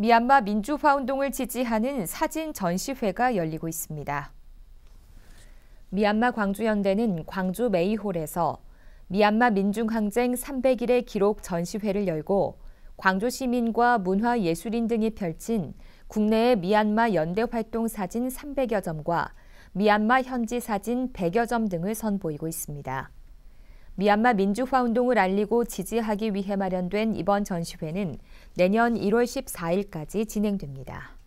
미얀마 민주화 운동을 지지하는 사진 전시회가 열리고 있습니다. 미얀마 광주연대는 광주 메이홀에서 미얀마 민중항쟁 300일의 기록 전시회를 열고 광주 시민과 문화예술인 등이 펼친 국내의 미얀마 연대 활동 사진 300여 점과 미얀마 현지 사진 100여 점 등을 선보이고 있습니다. 미얀마 민주화 운동을 알리고 지지하기 위해 마련된 이번 전시회는 내년 1월 14일까지 진행됩니다.